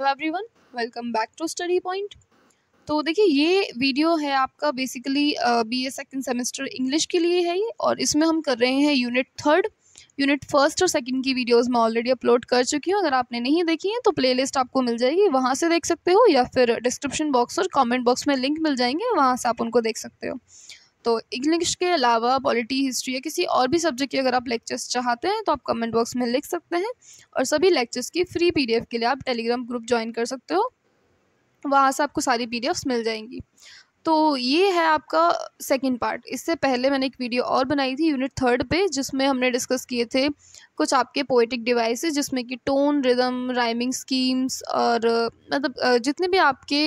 Hello everyone welcome back to Study Point तो देखिए ये वीडियो है आपका basically BA second semester English के लिए है ये और इसमें हम कर रहे हैं यूनिट थर्ड यूनिट फर्स्ट और सेकंड की वीडियोस मैं ऑलरेडी अपलोड कर चुकी हूँ अगर आपने नहीं देखी है तो प्लेलिस्ट आपको मिल जाएगी वहाँ से देख सकते हो या फिर डिस्क्रिप्शन बॉक्स और कॉमेंट बॉक्स में लिंक मिल जाएंगे वहाँ से आप उनको देख सकते हो तो इंग्लिश के अलावा पॉलिटी हिस्ट्री या किसी और भी सब्जेक्ट की अगर आप लेक्चर्स चाहते हैं तो आप कमेंट बॉक्स में लिख सकते हैं और सभी लेक्चर्स की फ्री पीडीएफ के लिए आप टेलीग्राम ग्रुप ज्वाइन कर सकते हो वहाँ से आपको सारी पीडीएफ्स मिल जाएंगी तो ये है आपका सेकेंड पार्ट इससे पहले मैंने एक वीडियो और बनाई थी यूनिट थर्ड पे जिसमें हमने डिस्कस किए थे कुछ आपके पोइटिक डिवाइसेस जिसमें कि टोन रिदम राइमिंग स्कीम्स और मतलब जितने भी आपके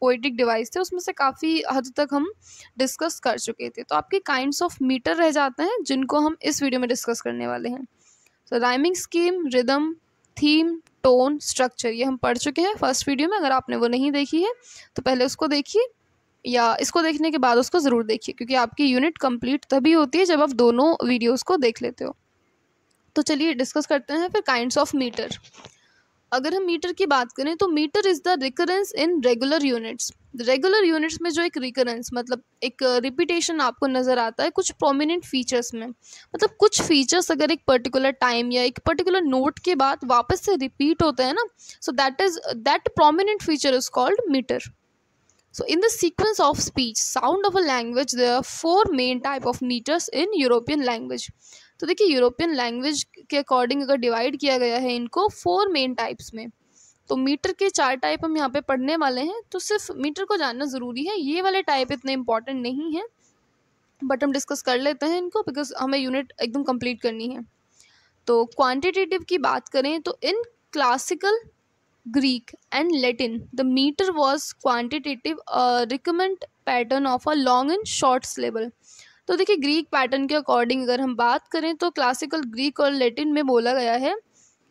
पोइटिक डिवाइस थे उसमें से काफ़ी हद तक हम डिस्कस कर चुके थे तो आपके काइंड्स ऑफ मीटर रह जाते हैं जिनको हम इस वीडियो में डिस्कस करने वाले हैं तो rhyming scheme rhythm theme tone structure ये हम पढ़ चुके हैं फर्स्ट वीडियो में अगर आपने वो नहीं देखी है तो पहले उसको देखिए या इसको देखने के बाद उसको ज़रूर देखिए क्योंकि आपकी यूनिट कंप्लीट तभी होती है जब आप दोनों वीडियोस को देख लेते हो तो चलिए डिस्कस करते हैं फिर काइंड्स ऑफ मीटर अगर हम मीटर की बात करें तो meter is the recurrence in regular units regular units में जो एक रिकरेंस मतलब एक रिपीटेशन uh, आपको नज़र आता है कुछ प्रोमिनेंट फीचर्स में मतलब कुछ फीचर्स अगर एक पर्टिकुलर टाइम या एक पर्टिकुलर नोट के बाद वापस से रिपीट होते हैं ना so that is that prominent feature is called meter so in the sequence of speech sound of a language there are four main type of meters in european language तो देखिए European language के according अगर divide किया गया है इनको four main types में तो मीटर के चार टाइप हम यहाँ पे पढ़ने वाले हैं तो सिर्फ मीटर को जानना ज़रूरी है ये वाले टाइप इतने इम्पॉर्टेंट नहीं हैं बट हम डिस्कस कर लेते हैं इनको बिकॉज हमें यूनिट एकदम कंप्लीट करनी है तो क्वान्टिटेटिव की बात करें तो in classical Greek, and Latin. The meter was quantitative uh, recurrent pattern of a long and short syllable. तो देखिए ग्रीक पैटर्न के अकॉर्डिंग अगर हम बात करें तो क्लासिकल ग्रीक और लैटिन में बोला गया है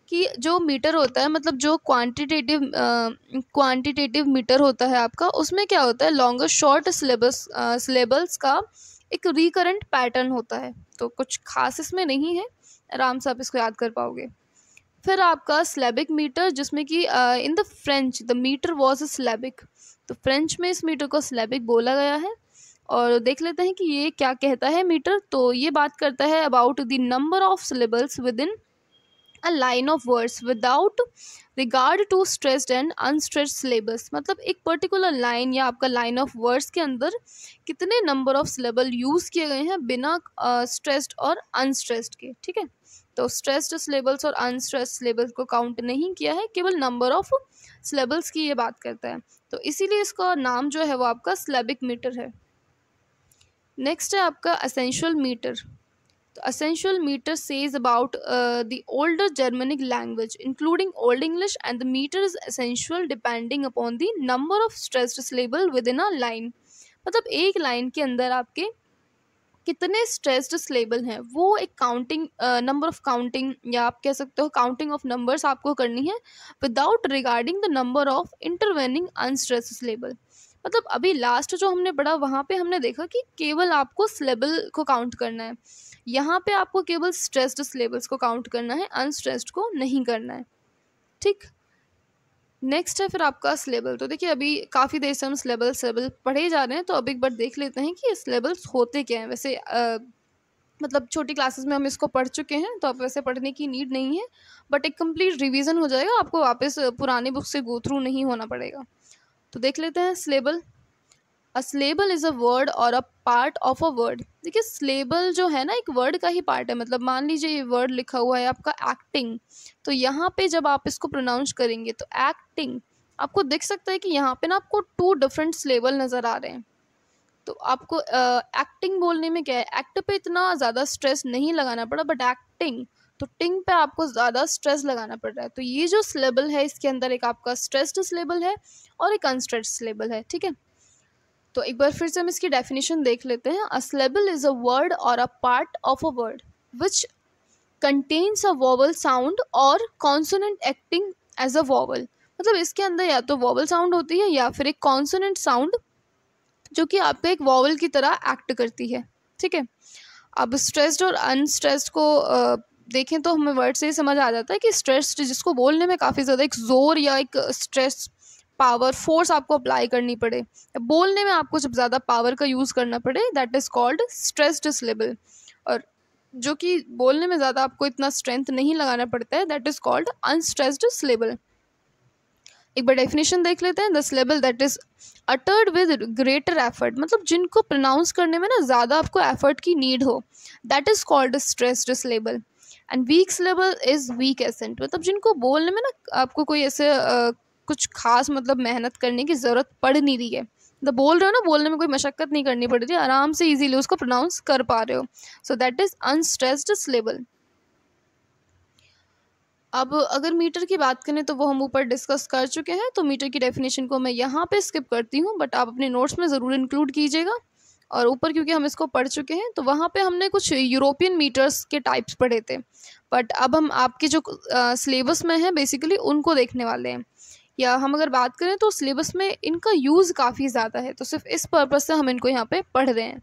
कि जो मीटर होता है मतलब जो क्वांटिटेटिव क्वांटिटेटिव मीटर होता है आपका उसमें क्या होता है लॉन्गर शॉर्ट सिलेबस सिलेबल्स का एक रिकरेंट पैटर्न होता है तो कुछ खास इसमें नहीं है आराम से आप इसको याद कर पाओगे फिर आपका स्लेबिक मीटर जिसमें कि in the French the meter was a syllabic तो फ्रेंच में इस मीटर को स्लेबिक बोला गया है और देख लेते हैं कि ये क्या कहता है मीटर तो ये बात करता है about the number of syllables with in a line of words without regard to stressed and unstressed syllabus मतलब एक पर्टिकुलर लाइन या आपका लाइन ऑफ वर्ड्स के अंदर कितने नंबर ऑफ सिलेबल यूज़ किए गए हैं बिना स्ट्रेस्ड uh, और अनस्ट्रेस्ड के ठीक है तो स्ट्रेस्ड सिलेबल्स और अनस्ट्रेस सिलेबल्स को काउंट नहीं किया है केवल नंबर ऑफ सिलेबल्स की ये बात करता है तो इसीलिए इसका नाम जो है वो आपका स्लेबिक मीटर है नेक्स्ट है आपका असेंशियल मीटर तो accentual meter says about the older Germanic language including old English and the meter is accentual depending upon the number of stressed syllable with in a line मतलब एक line के अंदर आपके कितने stressed label हैं वो एक काउंटिंग नंबर ऑफ काउंटिंग या आप कह सकते हो काउंटिंग ऑफ नंबर्स आपको करनी है without regarding the number of intervening unstress label मतलब अभी लास्ट जो हमने पढ़ा वहाँ पे हमने देखा कि केवल आपको सिलेबल को काउंट करना है यहाँ पे आपको केवल स्ट्रेस्ड स्लेबल्स को काउंट करना है अनस्ट्रेस्ड को नहीं करना है ठीक नेक्स्ट है फिर आपका स्लेबल तो देखिए अभी काफ़ी देर से हम सिलेबल सिलेबल पढ़े जा रहे हैं तो अब एक बार देख लेते हैं कि स्लेबल्स होते क्या हैं वैसे आ, मतलब छोटी क्लासेस में हम इसको पढ़ चुके हैं तो अब वैसे पढ़ने की नीड नहीं है बट एक कंप्लीट रिवीजन हो जाएगा आपको वापस पुराने बुक से गो थ्रू नहीं होना पड़ेगा तो देख लेते हैं स्लेबल अ स्लेबल इज़ अ वर्ड और a part of a word देखिए स्लेबल जो है ना एक वर्ड का ही पार्ट है मतलब मान लीजिए ये वर्ड लिखा हुआ है आपका एक्टिंग तो यहाँ पे जब आप इसको प्रोनाउंस करेंगे तो एक्टिंग आपको दिख सकता है कि यहाँ पे ना आपको टू डिफरेंट स्लेबल नज़र आ रहे हैं तो आपको एक्टिंग uh, बोलने में क्या है एक्ट पे इतना ज़्यादा स्ट्रेस नहीं लगाना पड़ा बट एक्टिंग तो टिंग पे आपको ज़्यादा स्ट्रेस लगाना पड़ रहा है तो ये जो स्लेबल है इसके अंदर एक आपका स्ट्रेस्ड स्लेबल है और एक अनस्ट्रेस्ड स्लेबल है ठीक है तो एक बार फिर से हम इसकी डेफिनेशन देख लेते हैं अ स्लेबल इज़ अ वर्ड और a part of a word which contains a vowel sound और consonant acting as a vowel मतलब इसके अंदर या तो वॉवल साउंड होती है या फिर एक कॉन्सोनेंट साउंड जो कि आपके एक वॉवल की तरह एक्ट करती है ठीक है अब स्ट्रेस्ड और अनस्ट्रेस्ड को देखें तो हमें वर्ड से ही समझ आ जाता है कि स्ट्रेस्ड जिसको बोलने में काफ़ी ज़्यादा एक ज़ोर या एक स्ट्रेस पावर फोर्स आपको अप्लाई करनी पड़े बोलने में आपको जब ज़्यादा पावर का यूज़ करना पड़े that is called stress disyllable और जो कि बोलने में ज़्यादा आपको इतना स्ट्रेंथ नहीं लगाना पड़ता है that is called unstressed syllable एक बार डेफिनेशन देख लेते हैं the syllable that is uttered with greater effort मतलब जिनको प्रोनाउंस करने में ना ज़्यादा आपको एफर्ट की नीड हो that is called stressed syllable and weak syllable is weak accent मतलब जिनको बोलने में ना आपको कोई ऐसे कुछ खास मतलब मेहनत करने की ज़रूरत पड़ नहीं रही है मतलब बोल रहे हो ना बोलने में कोई मशक्क़त नहीं करनी पड़ रही आराम से इजीली उसको प्रोनाउंस कर पा रहे हो so that is unstressed syllable अब अगर मीटर की बात करें तो वो हम ऊपर डिस्कस कर चुके हैं तो मीटर की डेफिनेशन को मैं यहाँ पे स्किप करती हूँ बट आप अपने नोट्स में ज़रूर इंक्लूड कीजिएगा और ऊपर क्योंकि हम इसको पढ़ चुके हैं तो वहाँ पे हमने कुछ यूरोपियन मीटर्स के टाइप्स पढ़े थे बट अब हम आपके जो सिलेबस में हैं बेसिकली उनको देखने वाले हैं या हम अगर बात करें तो सिलेबस में इनका यूज़ काफ़ी ज़्यादा है तो सिर्फ इस पर्पज़ से हम इनको यहाँ पर पढ़ रहे हैं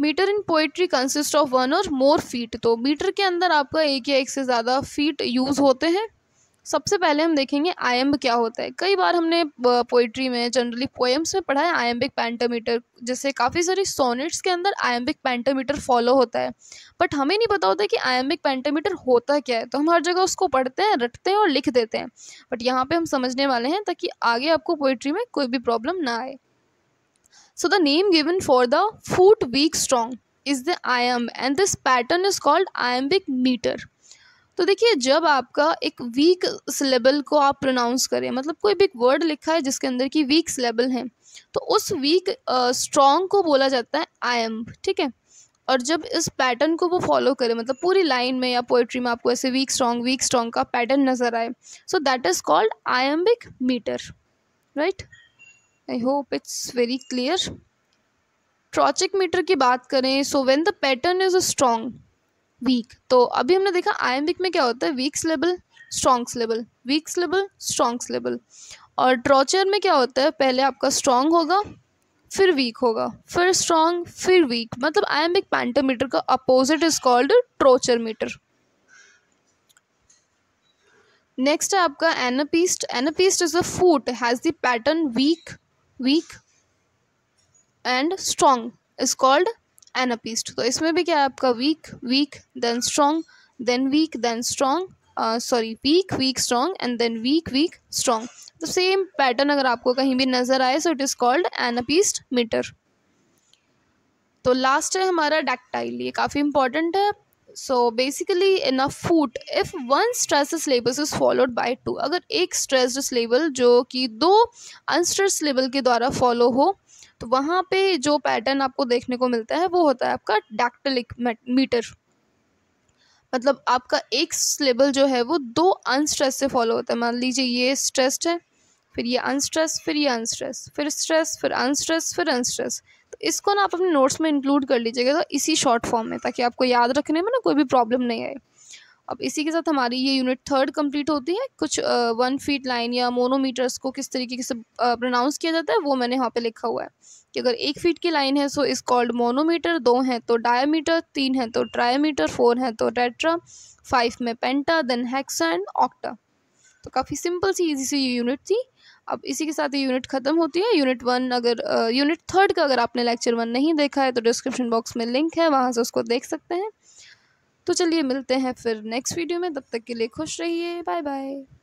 meter in poetry consist of one और मोर फीट तो मीटर के अंदर आपका एक या एक से ज़्यादा फीट यूज़ होते हैं सबसे पहले हम देखेंगे आयम्ब क्या होता है कई बार हमने पोइट्री में जनरली पोएम्स में पढ़ा है आयम्बिक पैंटामीटर जैसे काफ़ी सारी सोनेट्स के अंदर आयम्बिक पैंटामीटर फॉलो होता है बट हमें नहीं पता होता कि आयम्बिक पैंटामीटर होता क्या है तो हम हर जगह उसको पढ़ते हैं रटते हैं और लिख देते हैं बट यहाँ पर हम समझने वाले हैं ताकि आगे आपको पोइट्री में कोई भी प्रॉब्लम ना आए so the name given for the foot weak strong is the iamb and this pattern is called iambic meter तो देखिए जब आपका एक वीक सिलेबल को आप प्रोनाउंस करें मतलब कोई भी एक वर्ड लिखा है जिसके अंदर की वीक सिलेबल हैं तो उस वीक स्ट्रॉन्ग को बोला जाता है आई एम ठीक है और जब इस पैटर्न को वो फॉलो करे मतलब पूरी लाइन में या पोइट्री में आपको ऐसे वीक स्ट्रॉन्ग वीक स्ट्रॉन्ग का पैटर्न नज़र आए so that is called iambic meter right I hope it's very clear trochaic meter की बात करें so when the pattern is a strong weak तो अभी हमने देखा आयम्बिक में क्या होता है weak syllable strong syllable weak syllable strong syllable और ट्रॉचर में क्या होता है पहले आपका स्ट्रॉन्ग होगा फिर वीक होगा फिर स्ट्रॉन्ग फिर वीक मतलब आयम्बिक पैंटोमीटर का opposite is called trochee meter next है आपका anapaest anapaest is a foot has the pattern weak weak and strong is called anapaest तो इसमें भी क्या है आपका weak weak then strong then weak then strong sorry weak weak strong and then weak weak strong तो same pattern अगर आपको कहीं भी नज़र आए so it is called anapaest meter तो लास्ट है हमारा डैक्टाइल ये काफ़ी इंपॉर्टेंट है so basically in a foot if one stress syllabus is followed by two अगर एक स्ट्रेस्ड सिलेबल जो कि दो अनस्ट्रेस सिलेबल के द्वारा फॉलो हो तो वहाँ पे जो पैटर्न आपको देखने को मिलता है वो होता है आपका डैक्टलिक मीटर मतलब आपका एक सिलेबल जो है वो दो अनस्ट्रेस से फॉलो होता है मान लीजिए ये स्ट्रेस्ड है फिर ये अनस्ट्रेस फिर ये अनस्ट्रेस फिर स्ट्रेस फिर अनस्ट्रेस फिर अनस्ट्रेस तो इसको ना आप अपने नोट्स में इंक्लूड कर लीजिएगा तो इसी शॉर्ट फॉर्म में ताकि आपको याद रखने में ना कोई भी प्रॉब्लम नहीं आए अब इसी के साथ हमारी ये यूनिट थर्ड कंप्लीट होती है कुछ वन फीट लाइन या मोनोमीटर्स को किस तरीके से प्रोनाउंस किया जाता है वो मैंने यहाँ पे लिखा हुआ है कि अगर एक फीट की लाइन है सो इस कॉल्ड मोनोमीटर दो हैं तो डायमीटर तीन है तो ट्रायमीटर फोर है तो टेट्रा फाइव में penta then hex and octa तो काफ़ी सिंपल सी इजी सी ये यूनिट थी अब इसी के साथ ये यूनिट ख़त्म होती है यूनिट वन अगर यूनिट थर्ड का अगर आपने लेक्चर वन नहीं देखा है तो डिस्क्रिप्शन बॉक्स में लिंक है वहाँ से उसको देख सकते हैं तो चलिए मिलते हैं फिर नेक्स्ट वीडियो में तब तक के लिए खुश रहिए बाय बाय